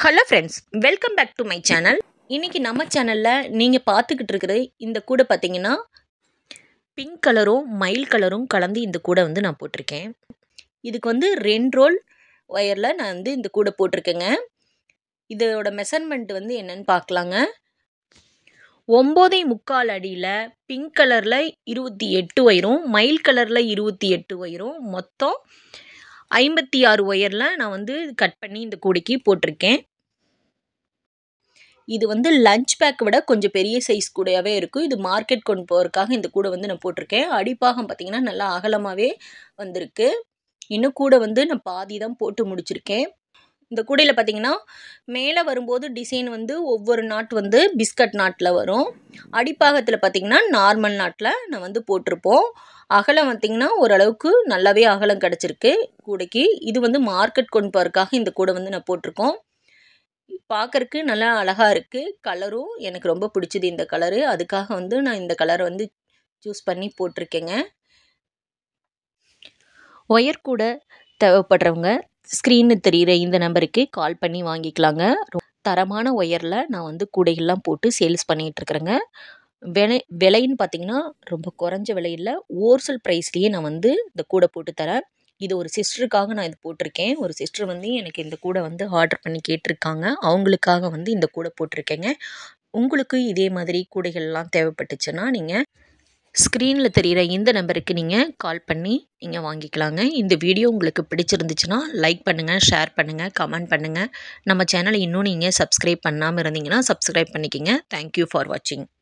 hello friends welcome back to my channel இன்றைக்கி நம்ம சேனலில் நீங்கள் பார்த்துக்கிட்டு இருக்கிற இந்த கூடை பார்த்தீங்கன்னா பிங்க் கலரும் மயில் கலரும் கலந்து இந்த கூடை வந்து நான் போட்டிருக்கேன் இதுக்கு வந்து ரெண்டு ரோல் ஒயரில் நான் வந்து இந்த கூடை போட்டிருக்கேங்க இதோட மெஷர்மெண்ட் வந்து என்னென்னு பார்க்கலாங்க ஒம்போதை முக்கால் அடியில் பிங்க் கலரில் இருபத்தி எட்டு ஒயரும் மயில் கலரில் இருபத்தி எட்டு ஒயரும் மொத்தம் ஐம்பத்தி ஆறு ஒயரில் நான் வந்து கட் பண்ணி இந்த கூடைக்கு போட்டிருக்கேன் இது வந்து லஞ்ச் பேக் விட கொஞ்சம் பெரிய சைஸ் கூடையாகவே இருக்கும் இது மார்க்கெட் கொண்டு போகிறதுக்காக இந்த கூடை வந்து நான் போட்டிருக்கேன் அடிப்பாகம் பார்த்திங்கன்னா நல்லா அகலமாகவே வந்திருக்கு இன்னும் கூட வந்து நான் பாதி தான் போட்டு முடிச்சிருக்கேன் இந்த கூடையில் பார்த்தீங்கன்னா மேலே வரும்போது டிசைன் வந்து ஒவ்வொரு நாட் வந்து பிஸ்கட் நாட்டில் வரும் அடிப்பாகத்தில் பார்த்திங்கன்னா நார்மல் நாட்டில் நான் வந்து போட்டிருப்போம் அகலம் பார்த்திங்கன்னா ஓரளவுக்கு நல்லாவே அகலம் கிடச்சிருக்கு கூடைக்கு இது வந்து மார்க்கெட் கொண்டு போகிறதுக்காக இந்த கூடை வந்து நான் போட்டிருக்கோம் பார்க்கறக்கு நல்லா அழகாக இருக்குது கலரும் எனக்கு ரொம்ப பிடிச்சிது இந்த கலரு அதுக்காக வந்து நான் இந்த கலரை வந்து சூஸ் பண்ணி போட்டிருக்கேங்க ஒயர் கூட தேவைப்படுறவங்க ஸ்க்ரீனு தெரிகிற இந்த நம்பருக்கு கால் பண்ணி வாங்கிக்கலாங்க தரமான ஒயரில் நான் வந்து கூடைகள்லாம் போட்டு சேல்ஸ் பண்ணிகிட்ருக்குறேங்க விலை விலைன்னு பார்த்தீங்கன்னா ரொம்ப குறைஞ்ச விலையில் ஓர்சல் ப்ரைஸ்லேயே நான் வந்து இந்த கூடை போட்டு தரேன் இது ஒரு சிஸ்டருக்காக நான் இது போட்டிருக்கேன் ஒரு சிஸ்டர் வந்து எனக்கு இந்த கூடை வந்து ஆர்டர் பண்ணி கேட்டிருக்காங்க அவங்களுக்காக வந்து இந்த கூடை போட்டிருக்கேங்க உங்களுக்கு இதே மாதிரி கூடைகள்லாம் தேவைப்பட்டுச்சுன்னா நீங்கள் ஸ்க்ரீனில் தெரிகிற இந்த நம்பருக்கு நீங்கள் கால் பண்ணி நீங்கள் வாங்கிக்கலாங்க இந்த வீடியோ உங்களுக்கு பிடிச்சிருந்துச்சுன்னா லைக் பண்ணுங்கள் ஷேர் பண்ணுங்கள் கமெண்ட் பண்ணுங்கள் நம்ம சேனலை இன்னும் நீங்கள் சப்ஸ்கிரைப் பண்ணாமல் இருந்தீங்கன்னா சப்ஸ்கிரைப் பண்ணிக்கோங்க தேங்க்யூ ஃபார் வாட்சிங்